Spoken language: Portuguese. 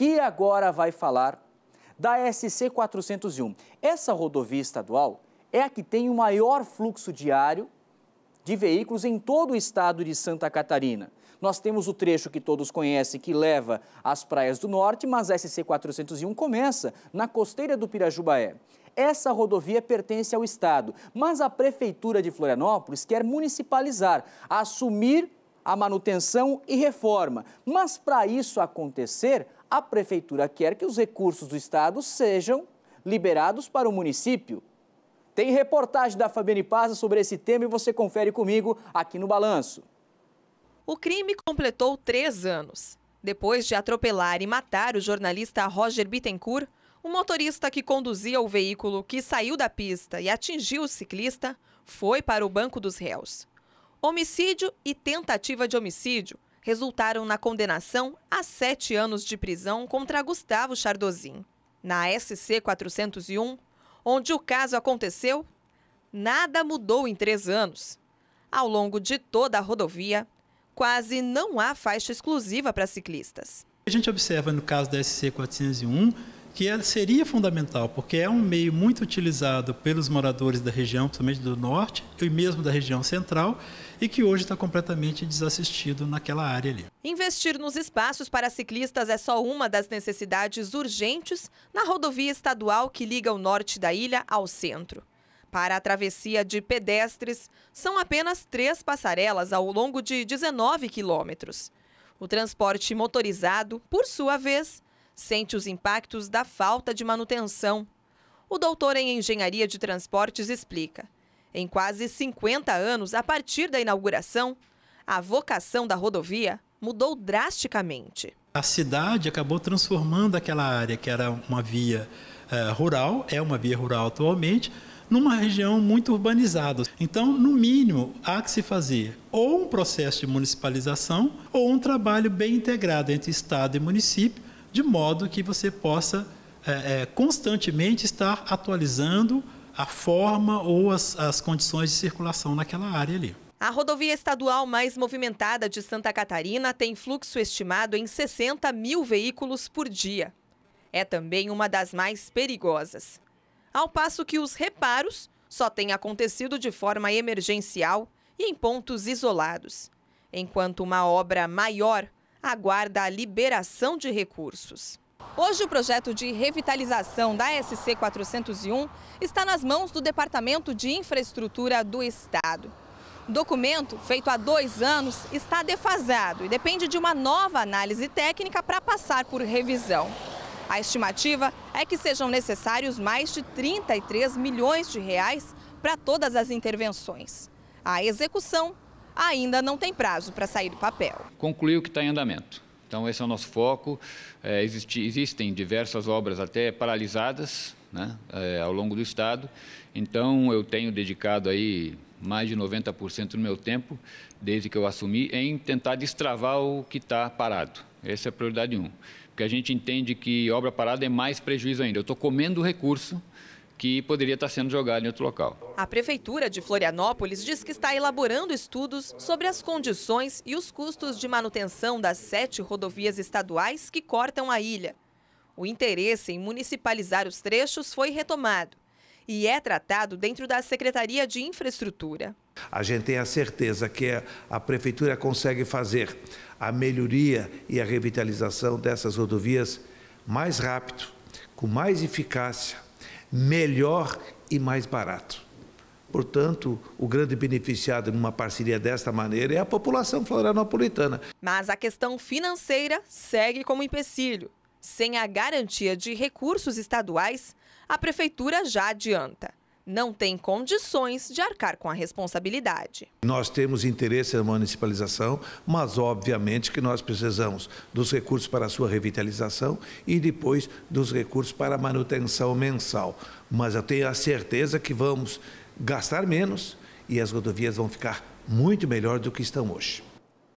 que agora vai falar da SC 401. Essa rodovia estadual é a que tem o maior fluxo diário de veículos em todo o estado de Santa Catarina. Nós temos o trecho que todos conhecem que leva às praias do norte, mas a SC 401 começa na costeira do Pirajubaé. Essa rodovia pertence ao estado, mas a prefeitura de Florianópolis quer municipalizar, assumir a manutenção e reforma. Mas para isso acontecer, a prefeitura quer que os recursos do Estado sejam liberados para o município. Tem reportagem da Fabiane Pazza sobre esse tema e você confere comigo aqui no Balanço. O crime completou três anos. Depois de atropelar e matar o jornalista Roger Bittencourt, o motorista que conduzia o veículo que saiu da pista e atingiu o ciclista foi para o banco dos réus. Homicídio e tentativa de homicídio resultaram na condenação a sete anos de prisão contra Gustavo Chardozin. Na SC 401, onde o caso aconteceu, nada mudou em três anos. Ao longo de toda a rodovia, quase não há faixa exclusiva para ciclistas. A gente observa no caso da SC 401 que seria fundamental, porque é um meio muito utilizado pelos moradores da região, principalmente do norte e mesmo da região central, e que hoje está completamente desassistido naquela área ali. Investir nos espaços para ciclistas é só uma das necessidades urgentes na rodovia estadual que liga o norte da ilha ao centro. Para a travessia de pedestres, são apenas três passarelas ao longo de 19 quilômetros. O transporte motorizado, por sua vez, sente os impactos da falta de manutenção. O doutor em engenharia de transportes explica: em quase 50 anos, a partir da inauguração, a vocação da rodovia mudou drasticamente. A cidade acabou transformando aquela área que era uma via eh, rural, é uma via rural atualmente, numa região muito urbanizada. Então, no mínimo, há que se fazer ou um processo de municipalização ou um trabalho bem integrado entre Estado e município de modo que você possa é, é, constantemente estar atualizando a forma ou as, as condições de circulação naquela área ali. A rodovia estadual mais movimentada de Santa Catarina tem fluxo estimado em 60 mil veículos por dia. É também uma das mais perigosas. Ao passo que os reparos só têm acontecido de forma emergencial e em pontos isolados, enquanto uma obra maior aguarda a liberação de recursos. Hoje, o projeto de revitalização da SC 401 está nas mãos do Departamento de Infraestrutura do Estado. O documento, feito há dois anos, está defasado e depende de uma nova análise técnica para passar por revisão. A estimativa é que sejam necessários mais de 33 milhões de reais para todas as intervenções. A execução ainda não tem prazo para sair do papel. Concluiu que está em andamento. Então, esse é o nosso foco. É, existe, existem diversas obras até paralisadas né, é, ao longo do Estado. Então, eu tenho dedicado aí mais de 90% do meu tempo, desde que eu assumi, em tentar destravar o que está parado. Essa é a prioridade um. Porque a gente entende que obra parada é mais prejuízo ainda. Eu estou comendo o recurso que poderia estar sendo jogado em outro local. A Prefeitura de Florianópolis diz que está elaborando estudos sobre as condições e os custos de manutenção das sete rodovias estaduais que cortam a ilha. O interesse em municipalizar os trechos foi retomado e é tratado dentro da Secretaria de Infraestrutura. A gente tem a certeza que é, a Prefeitura consegue fazer a melhoria e a revitalização dessas rodovias mais rápido, com mais eficácia, melhor e mais barato. Portanto, o grande beneficiado numa parceria desta maneira é a população florianopolitana. Mas a questão financeira segue como empecilho. Sem a garantia de recursos estaduais, a prefeitura já adianta não tem condições de arcar com a responsabilidade. Nós temos interesse na municipalização, mas obviamente que nós precisamos dos recursos para a sua revitalização e depois dos recursos para a manutenção mensal. Mas eu tenho a certeza que vamos gastar menos e as rodovias vão ficar muito melhor do que estão hoje.